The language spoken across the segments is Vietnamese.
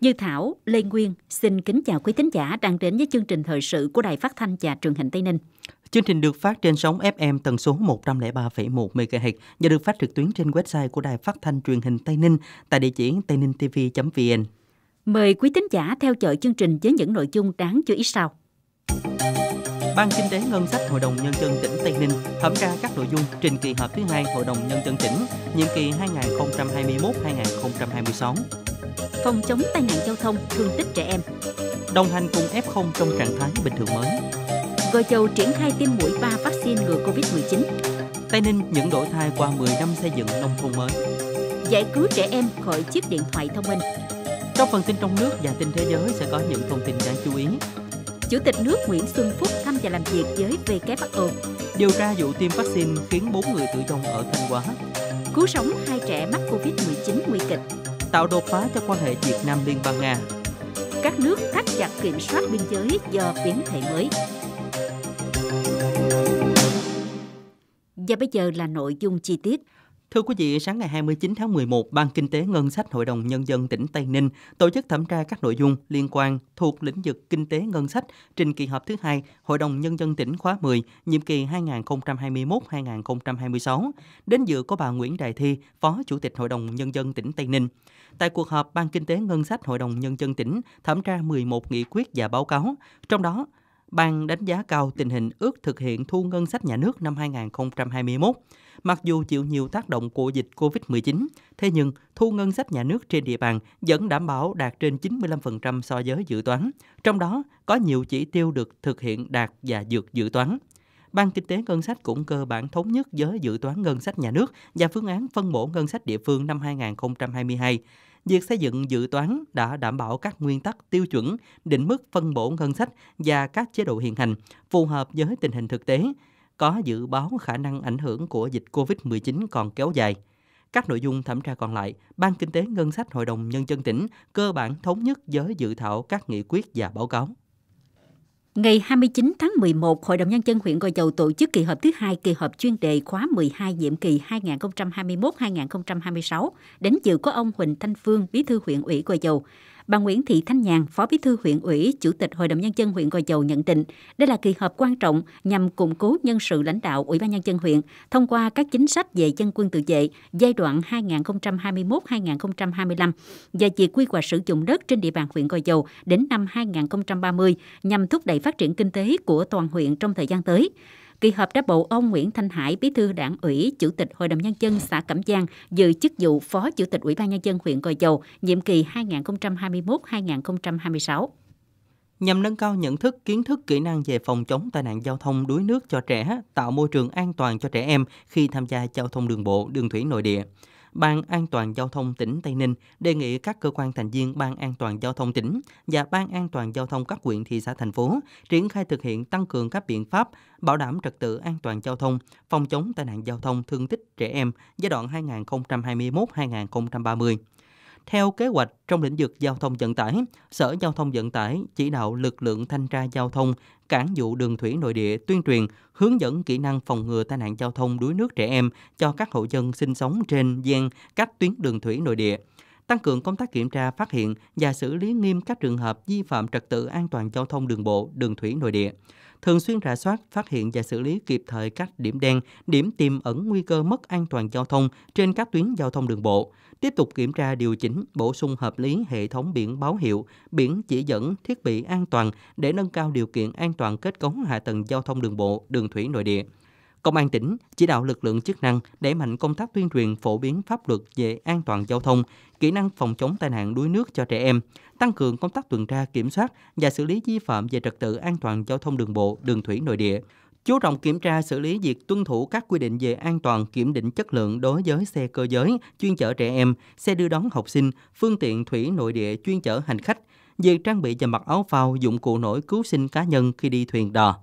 Như Thảo, Lê Nguyên xin kính chào quý thính giả đang đến với chương trình thời sự của Đài Phát thanh và Truyền hình Tây Ninh. Chương trình được phát trên sóng FM tần số 103,1 MHz và được phát trực tuyến trên website của Đài Phát thanh Truyền hình Tây Ninh tại địa chỉ tây ninh tv vn Mời quý thính giả theo dõi chương trình với những nội dung đáng chú ý sau. Ban Kinh tế Ngân sách Hội đồng Nhân dân tỉnh Tây Ninh thẩm tra các nội dung trình kỳ họp thứ hai Hội đồng Nhân dân tỉnh, nhiệm kỳ 2021-2026. Phòng chống tai nạn giao thông, thương tích trẻ em. Đồng hành cùng F0 trong trạng thái bình thường mới. Gò Châu triển khai tiêm mũi 3 vaccine ngừa Covid-19. Tây Ninh những đổi thay qua 10 năm xây dựng nông thôn mới. Giải cứu trẻ em khỏi chiếc điện thoại thông minh. Trong phần tin trong nước và tin thế giới sẽ có những thông tin đáng chú ý. Chủ tịch nước Nguyễn Xuân Phúc thăm và làm việc với WFP. Điều tra vụ tiêm vaccine khiến 4 người tử vong ở Thanh Hóa. Cứu sống hai trẻ mắc Covid-19 nguy kịch. Tạo đột phá cho quan hệ Việt Nam Liên bang Nga. Các nước thắt chặt kiểm soát biên giới do biến thể mới. Và bây giờ là nội dung chi tiết. Thưa quý vị, sáng ngày 29 tháng 11, Ban Kinh tế Ngân sách Hội đồng Nhân dân tỉnh Tây Ninh tổ chức thẩm tra các nội dung liên quan thuộc lĩnh vực kinh tế ngân sách trình kỳ họp thứ hai Hội đồng Nhân dân tỉnh khóa 10, nhiệm kỳ 2021-2026. Đến dự có bà Nguyễn Đại Thi, Phó Chủ tịch Hội đồng Nhân dân tỉnh Tây Ninh. Tại cuộc họp, Ban Kinh tế Ngân sách Hội đồng Nhân dân tỉnh thẩm tra 11 nghị quyết và báo cáo, trong đó Ban đánh giá cao tình hình ước thực hiện thu ngân sách nhà nước năm 2021. Mặc dù chịu nhiều tác động của dịch COVID-19, thế nhưng thu ngân sách nhà nước trên địa bàn vẫn đảm bảo đạt trên 95% so với dự toán, trong đó có nhiều chỉ tiêu được thực hiện đạt và vượt dự toán. Ban Kinh tế Ngân sách cũng cơ bản thống nhất với dự toán ngân sách nhà nước và phương án phân bổ ngân sách địa phương năm 2022. Việc xây dựng dự toán đã đảm bảo các nguyên tắc tiêu chuẩn, định mức phân bổ ngân sách và các chế độ hiện hành, phù hợp với tình hình thực tế, có dự báo khả năng ảnh hưởng của dịch COVID-19 còn kéo dài. Các nội dung thẩm tra còn lại, Ban Kinh tế Ngân sách Hội đồng Nhân dân tỉnh cơ bản thống nhất với dự thảo các nghị quyết và báo cáo. Ngày 29 tháng 11, Hội đồng Nhân dân huyện Gò Dầu tổ chức kỳ họp thứ hai kỳ họp chuyên đề khóa 12 nhiệm kỳ 2021-2026. Đến dự có ông Huỳnh Thanh Phương, bí thư huyện ủy Gò Dầu, Bà Nguyễn Thị Thanh Nhàn, Phó Bí thư huyện ủy, Chủ tịch Hội đồng Nhân dân huyện Gò Dầu nhận định đây là kỳ họp quan trọng nhằm củng cố nhân sự lãnh đạo Ủy ban Nhân dân huyện thông qua các chính sách về dân quân tự vệ giai đoạn 2021-2025 và việc quy hoạch sử dụng đất trên địa bàn huyện Gò Dầu đến năm 2030 nhằm thúc đẩy phát triển kinh tế của toàn huyện trong thời gian tới. Kỳ họp đã bầu ông Nguyễn Thanh Hải, bí thư đảng ủy, chủ tịch Hội đồng Nhân dân xã Cẩm Giang, giữ chức vụ phó chủ tịch Ủy ban Nhân dân huyện Gò Dầu, nhiệm kỳ 2021-2026 nhằm nâng cao nhận thức, kiến thức, kỹ năng về phòng chống tai nạn giao thông đuối nước cho trẻ, tạo môi trường an toàn cho trẻ em khi tham gia giao thông đường bộ, đường thủy nội địa. Ban An toàn Giao thông tỉnh Tây Ninh đề nghị các cơ quan thành viên Ban An toàn Giao thông tỉnh và Ban An toàn Giao thông các huyện, thị xã, thành phố triển khai thực hiện tăng cường các biện pháp bảo đảm trật tự an toàn giao thông, phòng chống tai nạn giao thông thương tích trẻ em giai đoạn 2021-2030 theo kế hoạch trong lĩnh vực giao thông vận tải, Sở Giao thông Vận tải chỉ đạo lực lượng thanh tra giao thông, cảng vụ đường thủy nội địa tuyên truyền, hướng dẫn kỹ năng phòng ngừa tai nạn giao thông đuối nước trẻ em cho các hộ dân sinh sống trên gian các tuyến đường thủy nội địa tăng cường công tác kiểm tra, phát hiện và xử lý nghiêm các trường hợp vi phạm trật tự an toàn giao thông đường bộ, đường thủy nội địa. Thường xuyên rà soát, phát hiện và xử lý kịp thời các điểm đen, điểm tiềm ẩn nguy cơ mất an toàn giao thông trên các tuyến giao thông đường bộ. Tiếp tục kiểm tra điều chỉnh, bổ sung hợp lý hệ thống biển báo hiệu, biển chỉ dẫn, thiết bị an toàn để nâng cao điều kiện an toàn kết cấu hạ tầng giao thông đường bộ, đường thủy nội địa. Công an tỉnh chỉ đạo lực lượng chức năng đẩy mạnh công tác tuyên truyền phổ biến pháp luật về an toàn giao thông, kỹ năng phòng chống tai nạn đuối nước cho trẻ em, tăng cường công tác tuần tra kiểm soát và xử lý vi phạm về trật tự an toàn giao thông đường bộ, đường thủy nội địa. Chú trọng kiểm tra xử lý việc tuân thủ các quy định về an toàn kiểm định chất lượng đối với xe cơ giới, chuyên chở trẻ em, xe đưa đón học sinh, phương tiện thủy nội địa chuyên chở hành khách, việc trang bị và mặc áo phao, dụng cụ nổi cứu sinh cá nhân khi đi thuyền đò.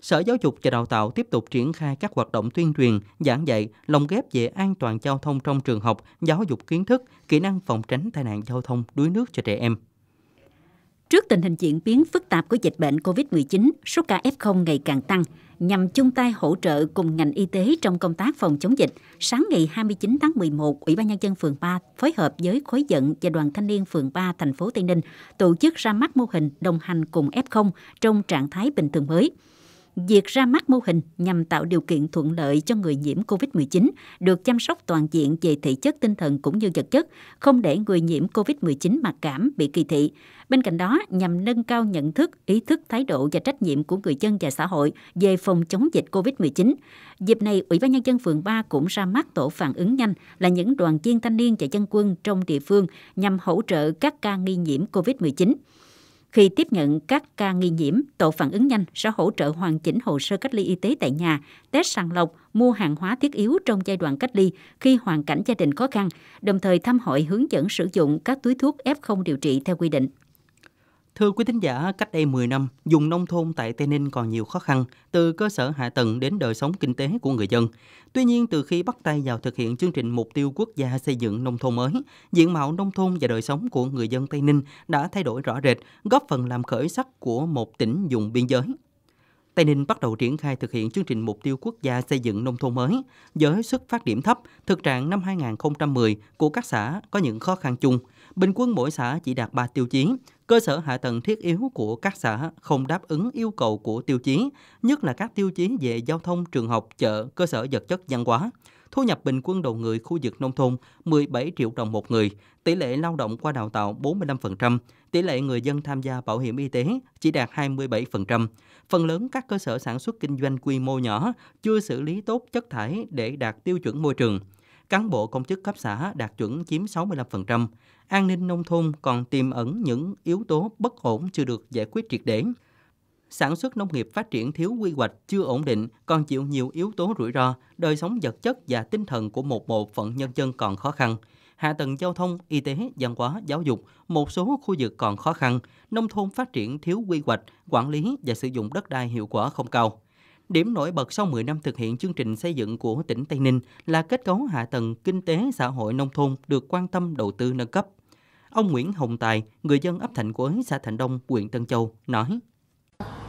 Sở Giáo dục và Đào tạo tiếp tục triển khai các hoạt động tuyên truyền, giảng dạy, lồng ghép về an toàn giao thông trong trường học, giáo dục kiến thức, kỹ năng phòng tránh tai nạn giao thông đuối nước cho trẻ em. Trước tình hình diễn biến phức tạp của dịch bệnh COVID-19, số ca F0 ngày càng tăng, nhằm chung tay hỗ trợ cùng ngành y tế trong công tác phòng chống dịch, sáng ngày 29 tháng 11, Ủy ban nhân dân phường 3 phối hợp với khối dẫn và đoàn thanh niên phường 3 thành phố Tây Ninh tổ chức ra mắt mô hình đồng hành cùng F0 trong trạng thái bình thường mới. Việc ra mắt mô hình nhằm tạo điều kiện thuận lợi cho người nhiễm COVID-19 được chăm sóc toàn diện về thể chất tinh thần cũng như vật chất, không để người nhiễm COVID-19 mặc cảm bị kỳ thị. Bên cạnh đó, nhằm nâng cao nhận thức, ý thức, thái độ và trách nhiệm của người dân và xã hội về phòng chống dịch COVID-19. Dịp này, Ủy ban Nhân dân phường 3 cũng ra mắt tổ phản ứng nhanh là những đoàn viên thanh niên và dân quân trong địa phương nhằm hỗ trợ các ca nghi nhiễm COVID-19. Khi tiếp nhận các ca nghi nhiễm, tổ phản ứng nhanh sẽ hỗ trợ hoàn chỉnh hồ sơ cách ly y tế tại nhà, test sàng lọc, mua hàng hóa thiết yếu trong giai đoạn cách ly khi hoàn cảnh gia đình khó khăn, đồng thời thăm hỏi hướng dẫn sử dụng các túi thuốc F0 điều trị theo quy định. Thưa quý thính giả, cách đây 10 năm, vùng nông thôn tại Tây Ninh còn nhiều khó khăn, từ cơ sở hạ tầng đến đời sống kinh tế của người dân. Tuy nhiên, từ khi bắt tay vào thực hiện chương trình Mục tiêu Quốc gia xây dựng nông thôn mới, diện mạo nông thôn và đời sống của người dân Tây Ninh đã thay đổi rõ rệt, góp phần làm khởi sắc của một tỉnh vùng biên giới. Tây Ninh bắt đầu triển khai thực hiện chương trình mục tiêu quốc gia xây dựng nông thôn mới. Với xuất phát điểm thấp, thực trạng năm 2010 của các xã có những khó khăn chung. Bình quân mỗi xã chỉ đạt 3 tiêu chí, cơ sở hạ tầng thiết yếu của các xã không đáp ứng yêu cầu của tiêu chí, nhất là các tiêu chí về giao thông, trường học, chợ, cơ sở vật chất văn hóa. Thu nhập bình quân đầu người khu vực nông thôn 17 triệu đồng một người, tỷ lệ lao động qua đào tạo 45%, tỷ lệ người dân tham gia bảo hiểm y tế chỉ đạt 27%. Phần lớn các cơ sở sản xuất kinh doanh quy mô nhỏ chưa xử lý tốt chất thải để đạt tiêu chuẩn môi trường cán bộ công chức cấp xã đạt chuẩn chiếm 65%. An ninh nông thôn còn tiềm ẩn những yếu tố bất ổn chưa được giải quyết triệt để. Sản xuất nông nghiệp phát triển thiếu quy hoạch chưa ổn định, còn chịu nhiều yếu tố rủi ro, đời sống vật chất và tinh thần của một bộ phận nhân dân còn khó khăn hạ tầng giao thông, y tế, văn hóa, giáo dục, một số khu vực còn khó khăn, nông thôn phát triển thiếu quy hoạch, quản lý và sử dụng đất đai hiệu quả không cao. Điểm nổi bật sau 10 năm thực hiện chương trình xây dựng của tỉnh Tây Ninh là kết cấu hạ tầng kinh tế xã hội nông thôn được quan tâm đầu tư nâng cấp. Ông Nguyễn Hồng Tài, người dân ấp Thạnh Quế, xã Thạnh Đông, huyện Tân Châu, nói.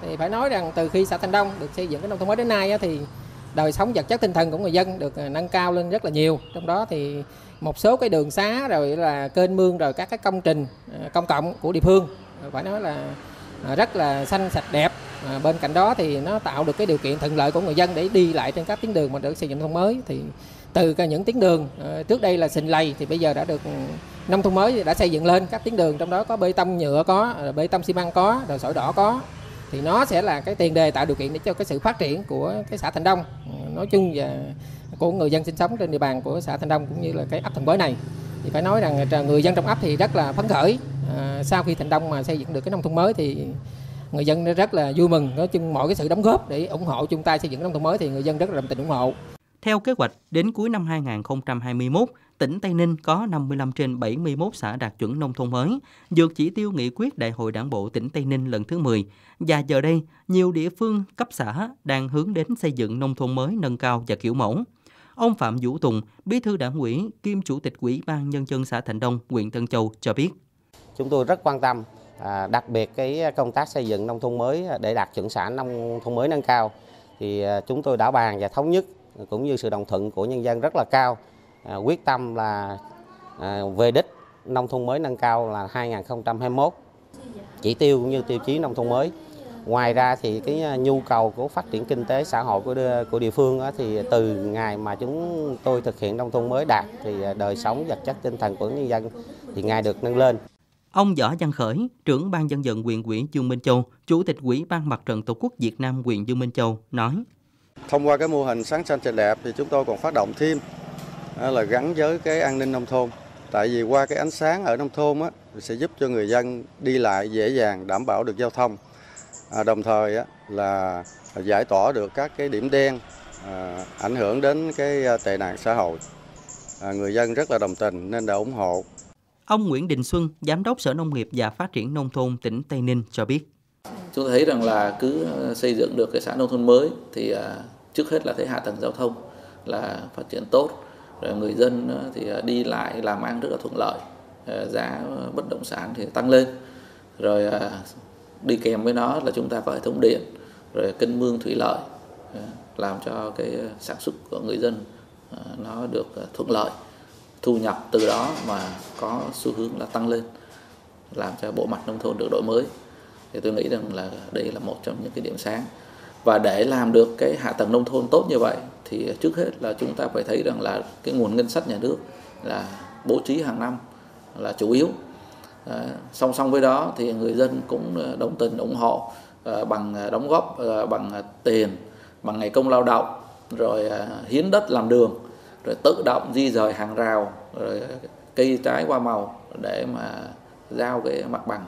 Thì phải nói rằng từ khi xã Thạnh Đông được xây dựng cái nông thôn mới đến nay thì đời sống vật chất tinh thần của người dân được à, nâng cao lên rất là nhiều. Trong đó thì một số cái đường xá rồi là kênh mương rồi các cái công trình à, công cộng của địa phương phải nói là Ờ, rất là xanh sạch đẹp à, bên cạnh đó thì nó tạo được cái điều kiện thuận lợi của người dân để đi lại trên các tuyến đường mà được xây dựng nông thôn mới thì từ những tuyến đường ờ, trước đây là sình lầy thì bây giờ đã được ừ, nông thôn mới đã xây dựng lên các tuyến đường trong đó có bê tông nhựa có bê tông xi măng có rồi sỏi đỏ có thì nó sẽ là cái tiền đề tạo điều kiện để cho cái sự phát triển của cái xã Thành Đông ừ, nói chung và của người dân sinh sống trên địa bàn của xã Thành Đông cũng như là cái ấp Thành Bới này thì phải nói rằng người dân trong ấp thì rất là phấn khởi à, sau khi thành đông mà xây dựng được cái nông thôn mới thì người dân rất là vui mừng nói chung mọi cái sự đóng góp để ủng hộ chung tay xây dựng nông thôn mới thì người dân rất là đồng tình ủng hộ theo kế hoạch đến cuối năm 2021 tỉnh Tây Ninh có 55 trên 71 xã đạt chuẩn nông thôn mới, vượt chỉ tiêu nghị quyết Đại hội Đảng bộ tỉnh Tây Ninh lần thứ 10. Và giờ đây, nhiều địa phương cấp xã đang hướng đến xây dựng nông thôn mới nâng cao và kiểu mẫu. Ông Phạm Vũ Tùng, Bí thư Đảng ủy, kiêm Chủ tịch Ủy ban Nhân dân xã Thạnh Đông, huyện Tân Châu cho biết. Chúng tôi rất quan tâm À, đặc biệt cái công tác xây dựng nông thôn mới để đạt chuẩn xã nông thôn mới nâng cao thì à, chúng tôi đã bàn và thống nhất cũng như sự đồng thuận của nhân dân rất là cao à, quyết tâm là à, về đích nông thôn mới nâng cao là 2021 chỉ tiêu cũng như tiêu chí nông thôn mới Ngoài ra thì cái à, nhu cầu của phát triển kinh tế xã hội của của địa phương thì từ ngày mà chúng tôi thực hiện nông thôn mới đạt thì à, đời sống vật chất tinh thần của nhân dân thì ngày được nâng lên. Ông Võ Văn Khởi, trưởng ban dân vận huyện ủy Dương Minh Châu, chủ tịch Ủy ban Mặt trận Tổ quốc Việt Nam huyện Dương Minh Châu nói: Thông qua cái mô hình sáng xanh sạch đẹp thì chúng tôi còn phát động thêm là gắn với cái an ninh nông thôn. Tại vì qua cái ánh sáng ở nông thôn á, sẽ giúp cho người dân đi lại dễ dàng, đảm bảo được giao thông. À, đồng thời là giải tỏa được các cái điểm đen à, ảnh hưởng đến cái à, tệ nạn xã hội. Người dân rất là đồng tình nên đã ủng hộ. Ông Nguyễn Đình Xuân, Giám đốc Sở Nông nghiệp và Phát triển Nông thôn tỉnh Tây Ninh cho biết. Chúng ta thấy rằng là cứ xây dựng được cái xã nông thôn mới thì trước hết là thấy hạ tầng giao thông là phát triển tốt, rồi người dân thì đi lại làm ăn rất là thuận lợi, giá bất động sản thì tăng lên, rồi đi kèm với nó là chúng ta có hệ thống điện rồi kênh mương thủy lợi ờ, làm cho cái sản xuất của người dân ờ, nó được ờ, thuận lợi thu nhập từ đó mà có xu hướng là tăng lên làm cho bộ mặt nông thôn được đổi mới thì tôi nghĩ rằng là đây là một trong những cái điểm sáng và để làm được cái hạ tầng nông thôn tốt như vậy thì trước hết là chúng ta phải thấy rằng là cái nguồn ngân sách nhà nước là bố trí hàng năm là chủ yếu Ờ, song song với đó thì người dân cũng ờ, đồng tình ủng hộ ờ, bằng đóng góp bằng tiền bằng ngày công lao động rồi hiến đất làm đường rồi tự động di rời hàng rào rồi cây trái hoa màu để mà giao cái mặt bằng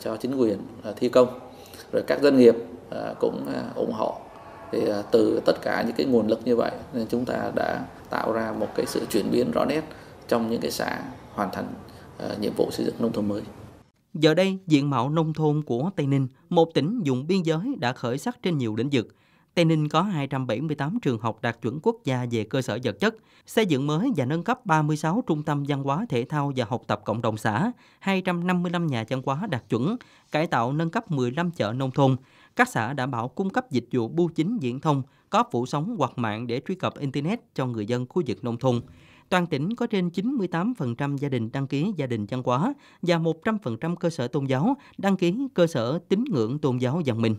cho chính quyền thi công rồi các doanh nghiệp cũng ủng hộ thì từ tất cả những cái nguồn lực như vậy nên chúng ta đã tạo ra một cái sự chuyển biến rõ nét trong những cái xã hoàn thành À, nhiệm vụ xây dựng nông thôn mới. Giờ đây, diện mạo nông thôn của Tây Ninh, một tỉnh dùng biên giới đã khởi sắc trên nhiều lĩnh vực. Tây Ninh có 278 trường học đạt chuẩn quốc gia về cơ sở vật chất, xây dựng mới và nâng cấp 36 trung tâm văn hóa thể thao và học tập cộng đồng xã, 255 nhà văn hóa đạt chuẩn, cải tạo nâng cấp 15 chợ nông thôn. Các xã đảm bảo cung cấp dịch vụ bưu chính viễn thông, có phủ sóng hoặc mạng để truy cập Internet cho người dân khu vực nông thôn. Toàn tỉnh có trên 98% gia đình đăng ký gia đình văn quá và 100% cơ sở tôn giáo đăng ký cơ sở tín ngưỡng tôn giáo dân mình.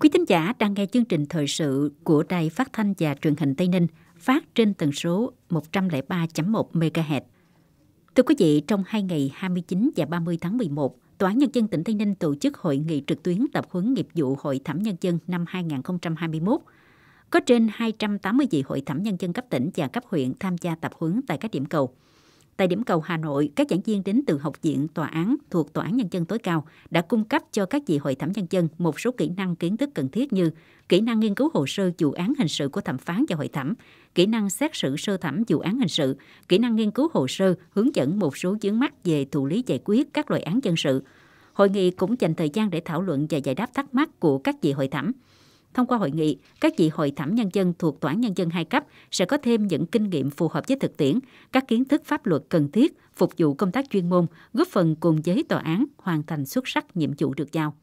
Quý thính giả đang nghe chương trình thời sự của Đài Phát thanh và Truyền hình Tây Ninh phát trên tần số 103.1 MHz. Thưa quý vị, trong hai ngày 29 và 30 tháng 11, Tòa án Nhân dân tỉnh Tây Ninh tổ chức hội nghị trực tuyến tập huấn nghiệp vụ Hội thẩm nhân dân năm 2021. Có trên 280 vị hội thẩm nhân dân cấp tỉnh và cấp huyện tham gia tập huấn tại các điểm cầu. Tại điểm cầu Hà Nội, các giảng viên đến từ Học viện Tòa án thuộc Tòa án Nhân dân tối cao đã cung cấp cho các vị hội thẩm nhân dân một số kỹ năng kiến thức cần thiết như kỹ năng nghiên cứu hồ sơ vụ án hình sự của thẩm phán và hội thẩm, kỹ năng xét xử sơ thẩm vụ án hình sự, kỹ năng nghiên cứu hồ sơ, hướng dẫn một số vướng mắc về thụ lý giải quyết các loại án dân sự. Hội nghị cũng dành thời gian để thảo luận và giải đáp thắc mắc của các vị hội thẩm. Thông qua hội nghị, các vị hội thẩm nhân dân thuộc Tòa án Nhân dân hai cấp sẽ có thêm những kinh nghiệm phù hợp với thực tiễn, các kiến thức pháp luật cần thiết, phục vụ công tác chuyên môn, góp phần cùng với tòa án hoàn thành xuất sắc nhiệm vụ được giao.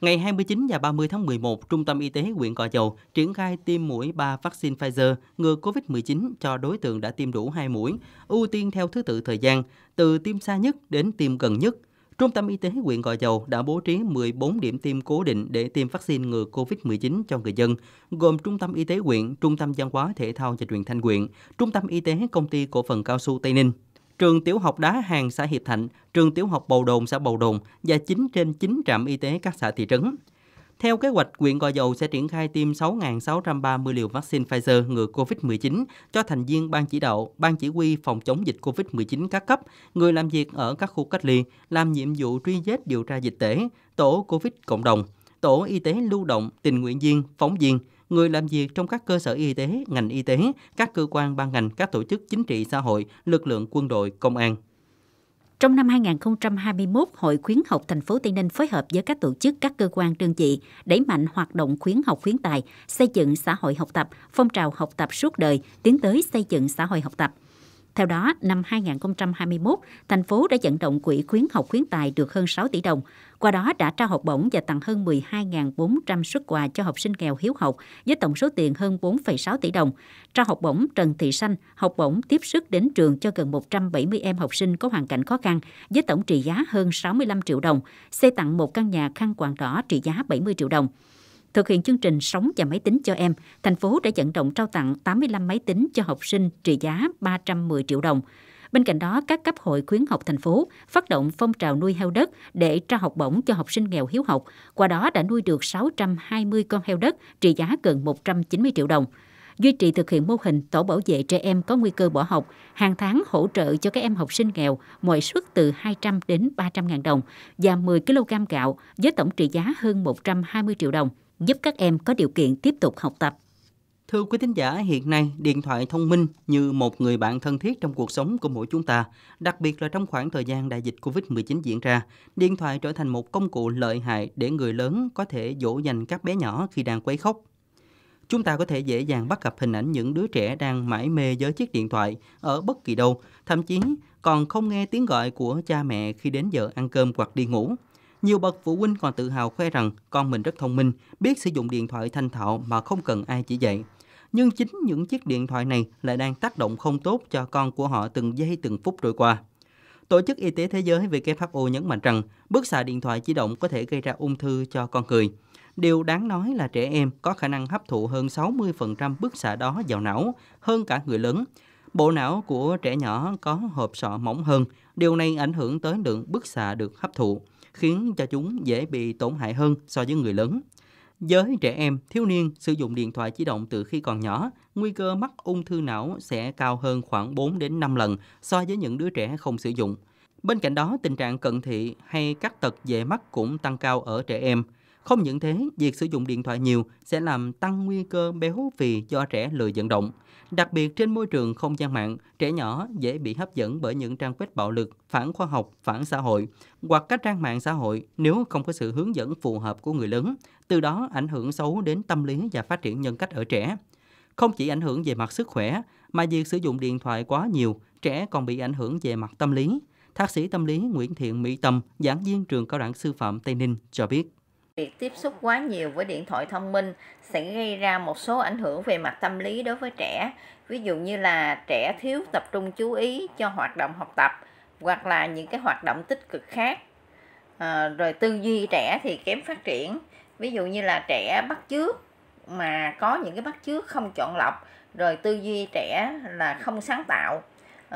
Ngày 29 và 30 tháng 11, Trung tâm Y tế huyện Cò Dầu triển khai tiêm mũi 3 vaccine Pfizer ngừa COVID-19 cho đối tượng đã tiêm đủ 2 mũi, ưu tiên theo thứ tự thời gian, từ tiêm xa nhất đến tiêm gần nhất. Trung tâm Y tế huyện Gò Dầu đã bố trí 14 điểm tiêm cố định để tiêm vaccine ngừa COVID-19 cho người dân, gồm Trung tâm Y tế huyện, Trung tâm Văn hóa Thể thao và Truyền thanh huyện, Trung tâm Y tế Công ty Cổ phần Cao su Tây Ninh, trường tiểu học Đá Hàng xã Hiệp Thạnh, trường tiểu học Bầu Đồn xã Bầu Đồn và 9 trên 9 trạm y tế các xã thị trấn. Theo kế hoạch, huyện Gò Dầu sẽ triển khai tiêm 6.630 liều vaccine Pfizer ngừa COVID-19 cho thành viên Ban chỉ đạo, Ban chỉ huy phòng chống dịch COVID-19 các cấp, người làm việc ở các khu cách ly, làm nhiệm vụ truy vết điều tra dịch tễ, tổ COVID cộng đồng, tổ y tế lưu động, tình nguyện viên, phóng viên – người làm việc trong các cơ sở y tế, ngành y tế, các cơ quan ban ngành, các tổ chức chính trị xã hội, lực lượng quân đội, công an. Trong năm 2021, Hội khuyến học thành phố Tây Ninh phối hợp với các tổ chức, các cơ quan đơn vị đẩy mạnh hoạt động khuyến học khuyến tài, xây dựng xã hội học tập, phong trào học tập suốt đời, tiến tới xây dựng xã hội học tập – theo đó, năm 2021, thành phố đã vận động quỹ khuyến học khuyến tài được hơn 6 tỷ đồng, qua đó đã trao học bổng và tặng hơn 12.400 xuất quà cho học sinh nghèo hiếu học với tổng số tiền hơn 4,6 tỷ đồng. Trao học bổng Trần Thị Xanh, học bổng tiếp sức đến trường cho gần 170 em học sinh có hoàn cảnh khó khăn với tổng trị giá hơn 65 triệu đồng, xây tặng một căn nhà khăn quàng đỏ trị giá 70 triệu đồng. Thực hiện chương trình Sống và Máy tính cho em, thành phố đã vận động trao tặng 85 máy tính cho học sinh trị giá 310 triệu đồng. Bên cạnh đó, các cấp hội khuyến học thành phố phát động phong trào nuôi heo đất để trao học bổng cho học sinh nghèo hiếu học. Qua đó đã nuôi được 620 con heo đất trị giá gần 190 triệu đồng duy trì thực hiện mô hình tổ bảo vệ trẻ em có nguy cơ bỏ học, hàng tháng hỗ trợ cho các em học sinh nghèo mỗi suất từ 200 đến 300 ngàn đồng và 10 kg gạo với tổng trị giá hơn 120 triệu đồng giúp các em có điều kiện tiếp tục học tập. Thưa quý thính giả, hiện nay điện thoại thông minh như một người bạn thân thiết trong cuộc sống của mỗi chúng ta, đặc biệt là trong khoảng thời gian đại dịch Covid-19 diễn ra, điện thoại trở thành một công cụ lợi hại để người lớn có thể dỗ dành các bé nhỏ khi đang quấy khóc. Chúng ta có thể dễ dàng bắt gặp hình ảnh những đứa trẻ đang mãi mê với chiếc điện thoại ở bất kỳ đâu, thậm chí còn không nghe tiếng gọi của cha mẹ khi đến giờ ăn cơm hoặc đi ngủ. Nhiều bậc phụ huynh còn tự hào khoe rằng con mình rất thông minh, biết sử dụng điện thoại thanh thạo mà không cần ai chỉ dạy. Nhưng chính những chiếc điện thoại này lại đang tác động không tốt cho con của họ từng giây từng phút trôi qua. Tổ chức Y tế Thế giới WHO nhấn mạnh rằng bức xạ điện thoại di động có thể gây ra ung thư cho con người. Điều đáng nói là trẻ em có khả năng hấp thụ hơn 60% bức xạ đó vào não, hơn cả người lớn. Bộ não của trẻ nhỏ có hộp sọ mỏng hơn, điều này ảnh hưởng tới lượng bức xạ được hấp thụ khiến cho chúng dễ bị tổn hại hơn so với người lớn. Với trẻ em, thiếu niên sử dụng điện thoại di động từ khi còn nhỏ, nguy cơ mắc ung thư não sẽ cao hơn khoảng 4 đến 5 lần so với những đứa trẻ không sử dụng. Bên cạnh đó, tình trạng cận thị hay các tật dễ mắc cũng tăng cao ở trẻ em. Không những thế, việc sử dụng điện thoại nhiều sẽ làm tăng nguy cơ béo phì do trẻ lười vận động. Đặc biệt trên môi trường không gian mạng, trẻ nhỏ dễ bị hấp dẫn bởi những trang web bạo lực, phản khoa học, phản xã hội hoặc các trang mạng xã hội nếu không có sự hướng dẫn phù hợp của người lớn, từ đó ảnh hưởng xấu đến tâm lý và phát triển nhân cách ở trẻ. Không chỉ ảnh hưởng về mặt sức khỏe, mà việc sử dụng điện thoại quá nhiều, trẻ còn bị ảnh hưởng về mặt tâm lý. Thạc sĩ tâm lý Nguyễn Thiện Mỹ Tâm, giảng viên trường cao đẳng sư phạm Tây Ninh cho biết. Việc tiếp xúc quá nhiều với điện thoại thông minh sẽ gây ra một số ảnh hưởng về mặt tâm lý đối với trẻ. Ví dụ như là trẻ thiếu tập trung chú ý cho hoạt động học tập hoặc là những cái hoạt động tích cực khác. À, rồi tư duy trẻ thì kém phát triển. Ví dụ như là trẻ bắt chước mà có những cái bắt chước không chọn lọc, rồi tư duy trẻ là không sáng tạo.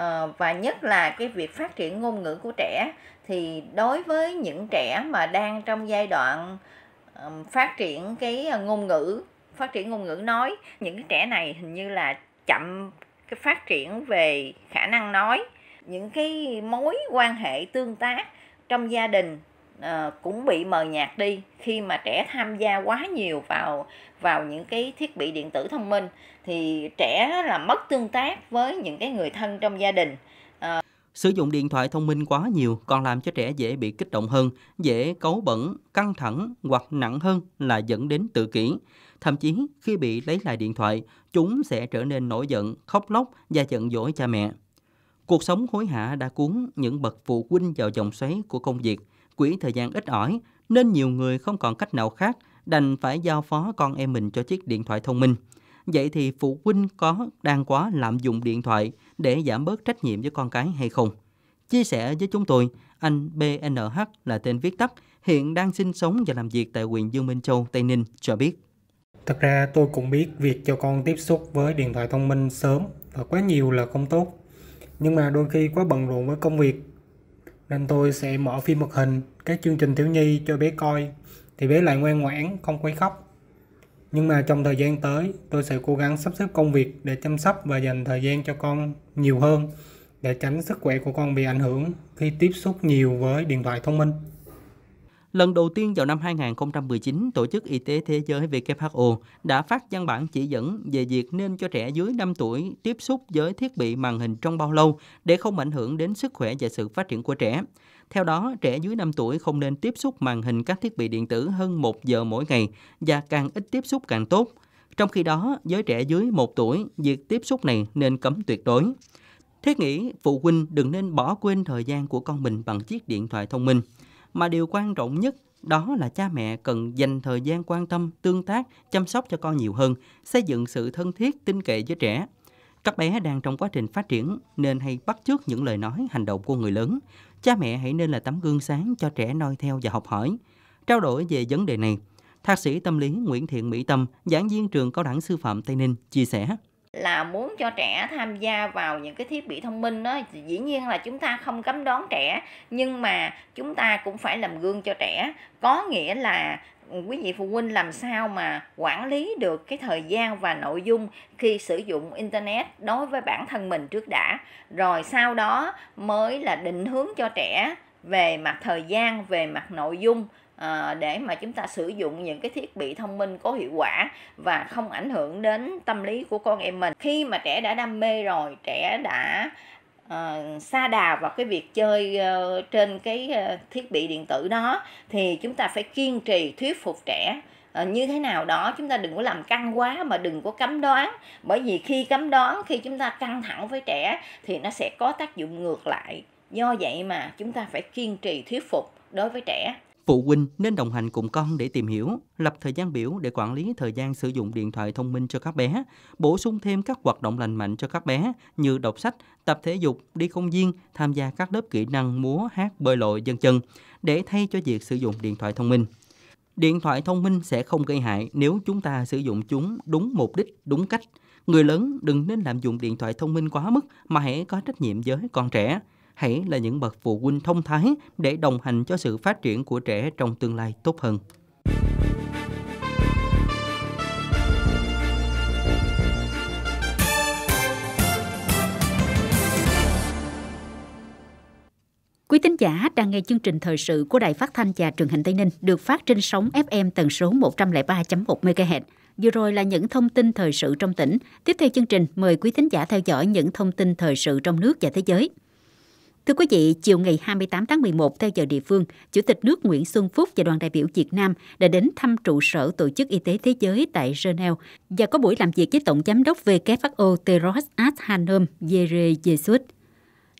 Ờ, và nhất là cái việc phát triển ngôn ngữ của trẻ thì đối với những trẻ mà đang trong giai đoạn phát triển cái ờ, ngôn ngữ phát triển ngôn ngữ nói những cái trẻ này hình như là chậm cái phát triển về khả năng nói những cái mối quan hệ tương tác trong gia đình Ờ, cũng bị mờ nhạt đi khi mà trẻ tham gia quá nhiều vào vào những cái thiết bị điện tử thông minh thì trẻ là mất tương tác với những cái người thân trong gia đình uh. sử dụng điện thoại thông minh quá nhiều còn làm cho trẻ dễ bị kích động hơn dễ cấu bẩn căng thẳng hoặc nặng hơn là dẫn đến tự kỷ thậm chí khi bị lấy lại điện thoại chúng sẽ trở nên nổi giận khóc lóc và giận dỗi cha mẹ cuộc sống hối hả đã cuốn những bậc phụ huynh vào dòng xoáy của công việc quỹ thời gian ít ỏi nên nhiều người không còn cách nào khác đành phải giao phó con em mình cho chiếc điện thoại thông minh. Vậy thì phụ huynh có đang quá lạm dụng điện thoại để giảm bớt trách nhiệm với con cái hay không? Chia sẻ với chúng tôi, anh BNH là tên viết tắt, hiện đang sinh sống và làm việc tại huyện Dương Minh Châu, Tây Ninh, cho biết. Thật ra tôi cũng biết việc cho con tiếp xúc với điện thoại thông minh sớm và quá nhiều là không tốt. Nhưng mà đôi khi quá bận rộn với công việc nên tôi sẽ mở phim hoạt hình, các chương trình thiếu nhi cho bé coi, thì bé lại ngoan ngoãn, không quấy khóc. Nhưng mà trong thời gian tới, tôi sẽ cố gắng sắp xếp công việc để chăm sóc và dành thời gian cho con nhiều hơn để tránh sức khỏe của con bị ảnh hưởng khi tiếp xúc nhiều với điện thoại thông minh. Lần đầu tiên vào năm 2019, Tổ chức Y tế Thế giới WHO đã phát văn bản chỉ dẫn về việc nên cho trẻ dưới 5 tuổi tiếp xúc với thiết bị màn hình trong bao lâu để không ảnh hưởng đến sức khỏe và sự phát triển của trẻ. Theo đó, trẻ dưới 5 tuổi không nên tiếp xúc màn hình các thiết bị điện tử hơn 1 giờ mỗi ngày và càng ít tiếp xúc càng tốt. Trong khi đó, với trẻ dưới 1 tuổi, việc tiếp xúc này nên cấm tuyệt đối. Thiết nghĩ, phụ huynh đừng nên bỏ quên thời gian của con mình bằng chiếc điện thoại thông minh mà điều quan trọng nhất đó là cha mẹ cần dành thời gian quan tâm, tương tác, chăm sóc cho con nhiều hơn, xây dựng sự thân thiết, tin cậy với trẻ. Các bé đang trong quá trình phát triển nên hay bắt chước những lời nói, hành động của người lớn. Cha mẹ hãy nên là tấm gương sáng cho trẻ noi theo và học hỏi. Trao đổi về vấn đề này, Thạc sĩ tâm lý Nguyễn Thiện Mỹ Tâm, giảng viên trường cao đẳng sư phạm Tây Ninh chia sẻ là muốn cho trẻ tham gia vào những cái thiết bị thông minh đó dĩ nhiên là chúng ta không cấm đón trẻ nhưng mà chúng ta cũng phải làm gương cho trẻ có nghĩa là quý vị phụ huynh làm sao mà quản lý được cái thời gian và nội dung khi sử dụng internet đối với bản thân mình trước đã rồi sau đó mới là định hướng cho trẻ về mặt thời gian về mặt nội dung Ờ, để mà chúng ta sử dụng những cái thiết bị thông minh có hiệu quả và không ảnh hưởng đến tâm lý của con em mình khi mà trẻ đã đam mê rồi trẻ đã uh, ờ, xa đà vào cái việc chơi uh, trên cái uh, thiết bị điện tử đó thì chúng ta phải kiên trì thuyết phục trẻ À, như thế nào đó chúng ta đừng có làm căng quá mà đừng có cấm đoán bởi vì khi cấm đoán khi chúng ta căng thẳng với trẻ thì nó sẽ có tác dụng ngược lại do vậy mà chúng ta phải kiên trì thuyết phục đối với trẻ Phụ huynh nên đồng hành cùng con để tìm hiểu, lập thời gian biểu để quản lý thời gian sử dụng điện thoại thông minh cho các bé, bổ sung thêm các hoạt động lành mạnh cho các bé như đọc sách, tập thể dục, đi công viên, tham gia các lớp kỹ năng múa, hát, bơi lội, dân chân để thay cho việc sử dụng điện thoại thông minh. Điện thoại thông minh sẽ không gây hại nếu chúng ta sử dụng chúng đúng mục đích, đúng cách. Người lớn đừng nên làm dụng điện thoại thông minh quá mức mà hãy có trách nhiệm với con trẻ hãy là những bậc phụ huynh thông thái để đồng hành cho sự phát triển của trẻ trong tương lai tốt hơn. Quý tín giả đang nghe chương trình thời sự của Đài Phát thanh và Truyền hình Tây Ninh được phát trên sóng FM tần số 103.1 MHz. Vừa rồi là những thông tin thời sự trong tỉnh. Tiếp theo chương trình, mời quý thính giả theo dõi những thông tin thời sự trong nước và thế giới. Thưa quý vị, chiều ngày 28 tháng 11 theo giờ địa phương, Chủ tịch nước Nguyễn Xuân Phúc và đoàn đại biểu Việt Nam đã đến thăm trụ sở Tổ chức Y tế Thế giới tại Geneva và có buổi làm việc với Tổng Giám đốc WHO Teros Adhanom Ghebreyesus.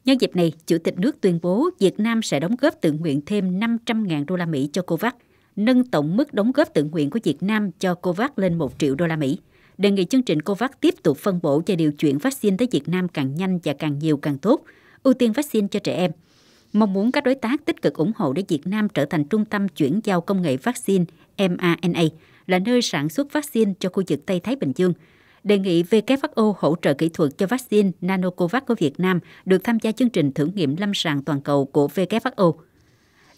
Nhân dịp này, Chủ tịch nước tuyên bố Việt Nam sẽ đóng góp tự nguyện thêm 500.000 đô la Mỹ cho COVAX, nâng tổng mức đóng góp tự nguyện của Việt Nam cho COVAX lên 1 triệu đô la Mỹ. Đề nghị chương trình COVAX tiếp tục phân bổ và điều chuyển vaccine tới Việt Nam càng nhanh và càng nhiều càng tốt – ưu tiên vaccine cho trẻ em. Mong muốn các đối tác tích cực ủng hộ để Việt Nam trở thành trung tâm chuyển giao công nghệ vaccine mRNA, là nơi sản xuất vaccine cho khu vực Tây Thái Bình Dương. Đề nghị WHO hỗ trợ kỹ thuật cho vaccine Nanocovax của Việt Nam được tham gia chương trình thử nghiệm lâm sàng toàn cầu của WHO.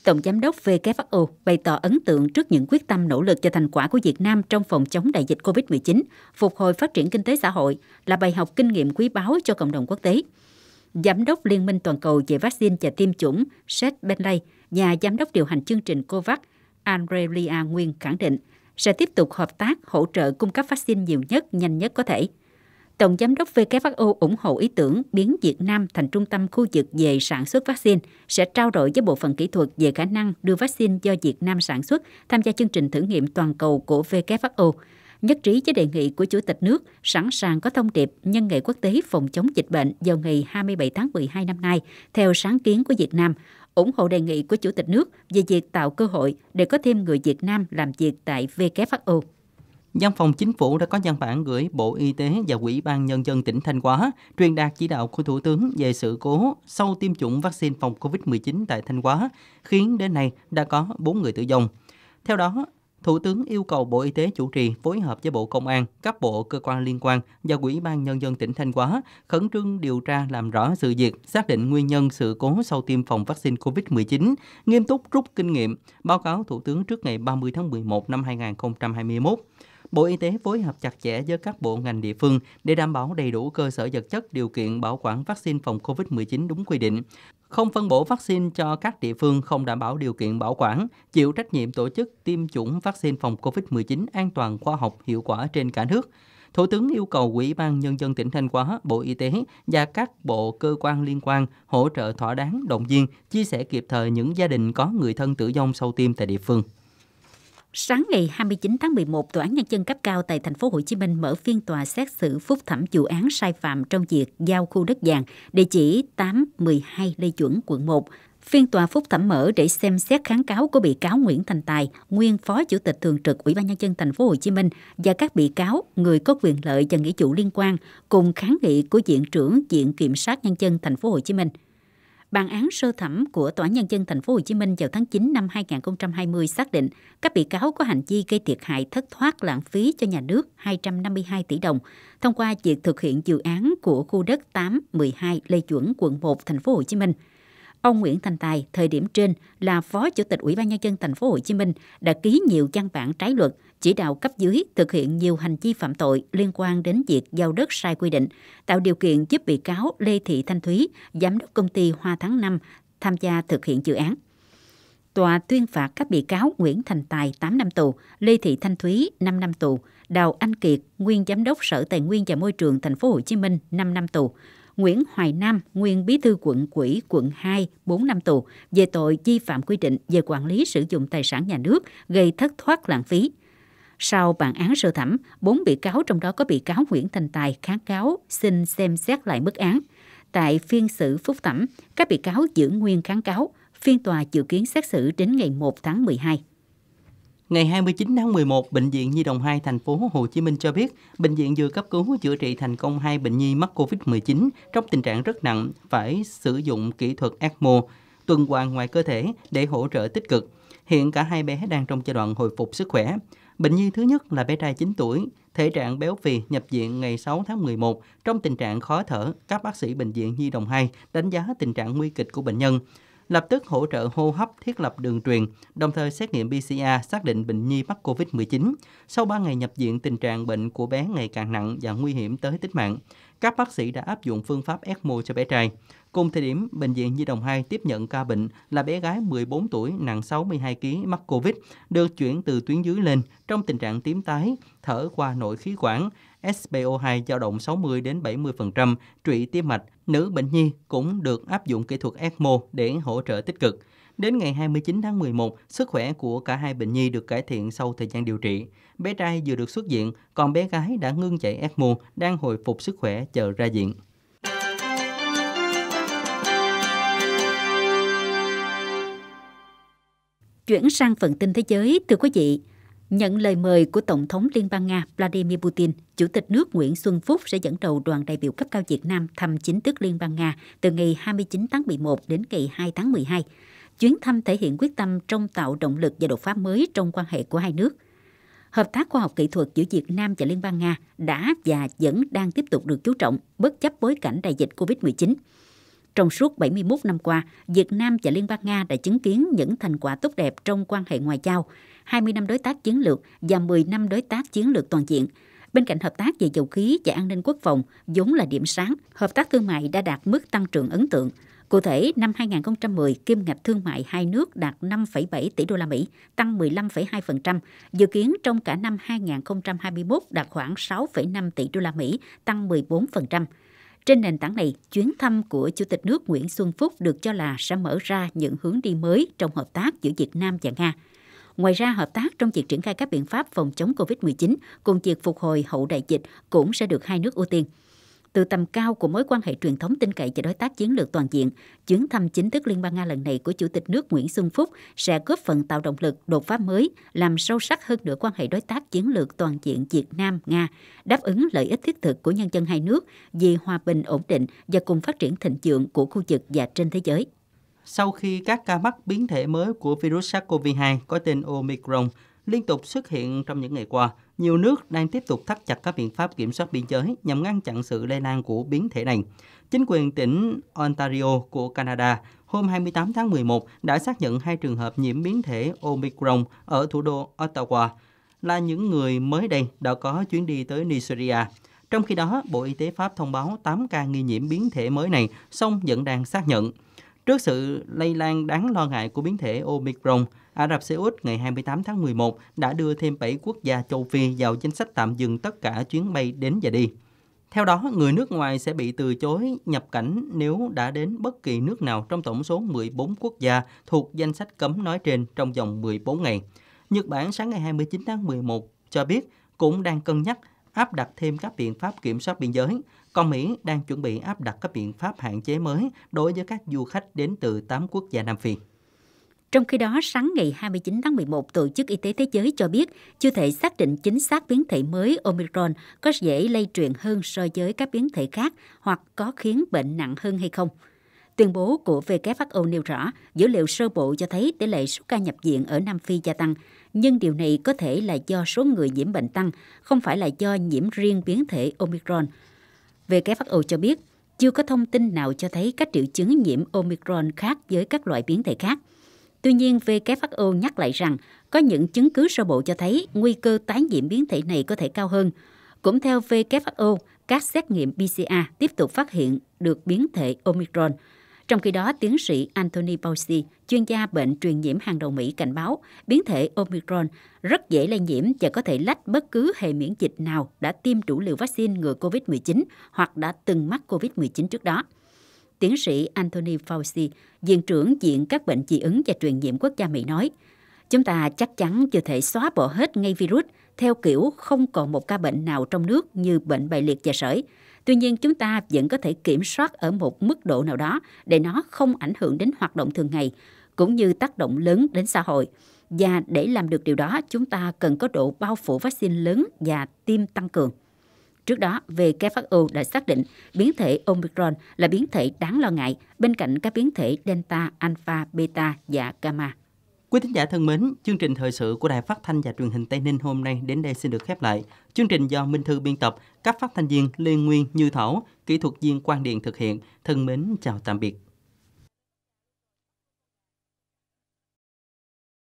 Tổng giám đốc WHO bày tỏ ấn tượng trước những quyết tâm nỗ lực cho thành quả của Việt Nam trong phòng chống đại dịch COVID-19, phục hồi phát triển kinh tế xã hội là bài học kinh nghiệm quý báu cho cộng đồng quốc tế. Giám đốc Liên minh Toàn cầu về vaccine và tiêm chủng Seth Benley và Giám đốc điều hành chương trình COVAX Andrea Nguyên khẳng định sẽ tiếp tục hợp tác hỗ trợ cung cấp vaccine nhiều nhất, nhanh nhất có thể. Tổng giám đốc WHO ủng hộ ý tưởng biến Việt Nam thành trung tâm khu vực về sản xuất vaccine, sẽ trao đổi với bộ phận kỹ thuật về khả năng đưa vaccine do Việt Nam sản xuất tham gia chương trình thử nghiệm toàn cầu của WHO nhất trí với đề nghị của Chủ tịch nước sẵn sàng có thông điệp nhân ngày quốc tế phòng chống dịch bệnh vào ngày 27 tháng 12 năm nay, theo sáng kiến của Việt Nam, ủng hộ đề nghị của Chủ tịch nước về việc tạo cơ hội để có thêm người Việt Nam làm việc tại WHO. Văn phòng Chính phủ đã có văn bản gửi Bộ Y tế và Ủy ban Nhân dân tỉnh Thanh Hóa truyền đạt chỉ đạo của Thủ tướng về sự cố sau tiêm chủng vaccine phòng COVID-19 tại Thanh Hóa, khiến đến nay đã có 4 người tử vong. Theo đó, Thủ tướng yêu cầu Bộ Y tế chủ trì phối hợp với Bộ Công an, các bộ cơ quan liên quan và Ủy ban Nhân dân tỉnh Thanh Hóa khẩn trương điều tra làm rõ sự việc, xác định nguyên nhân sự cố sau tiêm phòng vaccine COVID-19, nghiêm túc rút kinh nghiệm, báo cáo Thủ tướng trước ngày 30 tháng 11 năm 2021. Bộ Y tế phối hợp chặt chẽ với các bộ ngành địa phương để đảm bảo đầy đủ cơ sở vật chất điều kiện bảo quản vaccine phòng COVID-19 đúng quy định không phân bổ vaccine cho các địa phương không đảm bảo điều kiện bảo quản, chịu trách nhiệm tổ chức tiêm chủng vaccine phòng COVID-19 an toàn khoa học hiệu quả trên cả nước. Thủ tướng yêu cầu Ủy ban Nhân dân tỉnh Thanh Hóa, Bộ Y tế và các bộ cơ quan liên quan hỗ trợ thỏa đáng, động viên, chia sẻ kịp thời những gia đình có người thân tử vong sau tiêm tại địa phương. Sáng ngày 29 tháng 11, Tòa án Nhân dân cấp cao tại thành phố Hồ Chí Minh mở phiên tòa xét xử phúc thẩm vụ án sai phạm trong việc giao khu đất vàng, địa chỉ 812 Lê Chuẩn, quận 1. Phiên tòa phúc thẩm mở để xem xét kháng cáo của bị cáo Nguyễn Thành Tài, nguyên phó chủ tịch thường trực Ủy ban nhân dân thành phố Hồ Chí Minh và các bị cáo, người có quyền lợi và nghĩa vụ liên quan cùng kháng nghị của viện trưởng viện kiểm sát nhân dân thành phố Hồ Chí Minh. Bản án sơ thẩm của Tòa án Nhân dân Thành phố Hồ Chí Minh vào tháng 9 năm 2020 xác định các bị cáo có hành vi gây thiệt hại thất thoát lãng phí cho nhà nước 252 tỷ đồng thông qua việc thực hiện dự án của khu đất 8-12 Lê Chuẩn, quận 1, Thành phố Hồ Chí Minh. Ông Nguyễn Thành Tài thời điểm trên là Phó Chủ tịch Ủy ban nhân dân Thành phố Hồ Chí Minh đã ký nhiều văn bản trái luật chỉ đạo cấp dưới thực hiện nhiều hành vi phạm tội liên quan đến việc giao đất sai quy định, tạo điều kiện giúp bị cáo Lê Thị Thanh Thúy, giám đốc công ty Hoa Tháng 5, tham gia thực hiện dự án. Tòa tuyên phạt các bị cáo Nguyễn Thành Tài 8 năm tù, Lê Thị Thanh Thúy 5 năm tù, Đào Anh Kiệt, nguyên giám đốc Sở Tài nguyên và Môi trường thành phố Hồ Chí Minh 5 năm tù, Nguyễn Hoài Nam, nguyên bí thư quận quỹ quận 2, 4 năm tù về tội vi phạm quy định về quản lý sử dụng tài sản nhà nước gây thất thoát lãng phí. Sau bản án sơ thẩm, bốn bị cáo trong đó có bị cáo Nguyễn Thành Tài kháng cáo xin xem xét lại mức án. Tại phiên xử phúc thẩm, các bị cáo giữ nguyên kháng cáo. Phiên tòa dự kiến xét xử đến ngày 1 tháng 12. Ngày 29 tháng 11, Bệnh viện Nhi đồng 2 thành phố Hồ Chí Minh cho biết, bệnh viện vừa cấp cứu chữa trị thành công hai bệnh nhi mắc COVID-19 trong tình trạng rất nặng, phải sử dụng kỹ thuật ECMO, tuần hoàn ngoài cơ thể để hỗ trợ tích cực. Hiện cả hai bé đang trong giai đoạn hồi phục sức khỏe. Bệnh nhi thứ nhất là bé trai 9 tuổi, thể trạng béo phì nhập viện ngày 6 tháng 11 trong tình trạng khó thở. Các bác sĩ bệnh viện Nhi Đồng 2 đánh giá tình trạng nguy kịch của bệnh nhân, lập tức hỗ trợ hô hấp thiết lập đường truyền, đồng thời xét nghiệm PCR xác định bệnh nhi mắc COVID-19. Sau 3 ngày nhập viện, tình trạng bệnh của bé ngày càng nặng và nguy hiểm tới tính mạng các bác sĩ đã áp dụng phương pháp ECMO cho bé trai. Cùng thời điểm, Bệnh viện Nhi Đồng 2 tiếp nhận ca bệnh là bé gái 14 tuổi, nặng 62 kg mắc COVID, được chuyển từ tuyến dưới lên trong tình trạng tím tái, thở qua nội khí quản, SPO2 dao động 60 đến 70%, trụy tim mạch. Nữ bệnh nhi cũng được áp dụng kỹ thuật ECMO để hỗ trợ tích cực. Đến ngày 29 tháng 11, sức khỏe của cả hai bệnh nhi được cải thiện sau thời gian điều trị. Bé trai vừa được xuất viện, còn bé gái đã ngưng chạy ECMO, đang hồi phục sức khỏe chờ ra viện. Chuyển sang phần tin thế giới, thưa quý vị, Nhận lời mời của Tổng thống Liên bang Nga Vladimir Putin, Chủ tịch nước Nguyễn Xuân Phúc sẽ dẫn đầu đoàn đại biểu cấp cao Việt Nam thăm chính thức Liên bang Nga từ ngày 29 tháng 11 đến ngày 2 tháng 12. Chuyến thăm thể hiện quyết tâm trong tạo động lực và đột phá mới trong quan hệ của hai nước. Hợp tác khoa học kỹ thuật giữa Việt Nam và Liên bang Nga đã và vẫn đang tiếp tục được chú trọng bất chấp bối cảnh đại dịch COVID-19. Trong suốt 71 năm qua, Việt Nam và Liên bang Nga đã chứng kiến những thành quả tốt đẹp trong quan hệ ngoại giao, 20 năm đối tác chiến lược và 10 năm đối tác chiến lược toàn diện. Bên cạnh hợp tác về dầu khí và an ninh quốc phòng vốn là điểm sáng, hợp tác thương mại đã đạt mức tăng trưởng ấn tượng. Cụ thể, năm 2010, kim ngạch thương mại hai nước đạt 5,7 tỷ đô la Mỹ, tăng 15,2%, dự kiến trong cả năm 2021 đạt khoảng 6,5 tỷ đô la Mỹ, tăng 14%. Trên nền tảng này, chuyến thăm của Chủ tịch nước Nguyễn Xuân Phúc được cho là sẽ mở ra những hướng đi mới trong hợp tác giữa Việt Nam và Nga. Ngoài ra, hợp tác trong việc triển khai các biện pháp phòng chống COVID-19 cùng việc phục hồi hậu đại dịch cũng sẽ được hai nước ưu tiên. Từ tầm cao của mối quan hệ truyền thống tin cậy và đối tác chiến lược toàn diện, chuyến thăm chính thức Liên bang Nga lần này của Chủ tịch nước Nguyễn Xuân Phúc sẽ góp phần tạo động lực đột phá mới, làm sâu sắc hơn nữa quan hệ đối tác chiến lược toàn diện Việt Nam-Nga, đáp ứng lợi ích thiết thực của nhân dân hai nước vì hòa bình ổn định và cùng phát triển thịnh vượng của khu vực và trên thế giới. Sau khi các ca mắc biến thể mới của virus SARS-CoV-2 có tên Omicron liên tục xuất hiện trong những ngày qua, nhiều nước đang tiếp tục thắt chặt các biện pháp kiểm soát biên giới nhằm ngăn chặn sự lây lan của biến thể này. Chính quyền tỉnh Ontario của Canada hôm 28 tháng 11 đã xác nhận hai trường hợp nhiễm biến thể Omicron ở thủ đô Ottawa là những người mới đây đã có chuyến đi tới Nigeria. Trong khi đó, Bộ Y tế Pháp thông báo 8 ca nghi nhiễm biến thể mới này, song vẫn đang xác nhận. Trước sự lây lan đáng lo ngại của biến thể Omicron, Ả Rập Xê Út ngày 28 tháng 11 đã đưa thêm 7 quốc gia châu Phi vào danh sách tạm dừng tất cả chuyến bay đến và đi. Theo đó, người nước ngoài sẽ bị từ chối nhập cảnh nếu đã đến bất kỳ nước nào trong tổng số 14 quốc gia thuộc danh sách cấm nói trên trong vòng 14 ngày. Nhật Bản sáng ngày 29 tháng 11 cho biết cũng đang cân nhắc áp đặt thêm các biện pháp kiểm soát biên giới. Còn Mỹ đang chuẩn bị áp đặt các biện pháp hạn chế mới đối với các du khách đến từ 8 quốc gia Nam Phi. Trong khi đó, sáng ngày 29 tháng 11, Tổ chức Y tế Thế giới cho biết chưa thể xác định chính xác biến thể mới Omicron có dễ lây truyền hơn so với các biến thể khác hoặc có khiến bệnh nặng hơn hay không. Tuyên bố của WHO nêu rõ, dữ liệu sơ bộ cho thấy tỷ lệ số ca nhập viện ở Nam Phi gia tăng, nhưng điều này có thể là do số người nhiễm bệnh tăng, không phải là do nhiễm riêng biến thể Omicron. WHO cho biết, chưa có thông tin nào cho thấy các triệu chứng nhiễm Omicron khác với các loại biến thể khác. Tuy nhiên, WHO nhắc lại rằng có những chứng cứ sơ bộ cho thấy nguy cơ tái nhiễm biến thể này có thể cao hơn. Cũng theo WHO, các xét nghiệm PCR tiếp tục phát hiện được biến thể Omicron – trong khi đó, tiến sĩ Anthony Fauci, chuyên gia bệnh truyền nhiễm hàng đầu Mỹ cảnh báo biến thể Omicron rất dễ lây nhiễm và có thể lách bất cứ hệ miễn dịch nào đã tiêm đủ liều vaccine ngừa COVID-19 hoặc đã từng mắc COVID-19 trước đó. Tiến sĩ Anthony Fauci, Viện trưởng Viện các bệnh dị ứng và truyền nhiễm quốc gia Mỹ nói, chúng ta chắc chắn chưa thể xóa bỏ hết ngay virus theo kiểu không còn một ca bệnh nào trong nước như bệnh bại liệt và sởi, Tuy nhiên chúng ta vẫn có thể kiểm soát ở một mức độ nào đó để nó không ảnh hưởng đến hoạt động thường ngày cũng như tác động lớn đến xã hội. Và để làm được điều đó, chúng ta cần có độ bao phủ vaccine lớn và tiêm tăng cường. Trước đó, WHO đã xác định biến thể Omicron là biến thể đáng lo ngại bên cạnh các biến thể Delta, Alpha, Beta và Gamma. Quý thính giả thân mến, chương trình thời sự của Đài Phát thanh và Truyền hình Tây Ninh hôm nay đến đây xin được khép lại. Chương trình do Minh Thư biên tập, các phát thanh viên Lê Nguyên, Như Thảo, kỹ thuật viên Quang Điện thực hiện. Thân mến, chào tạm biệt.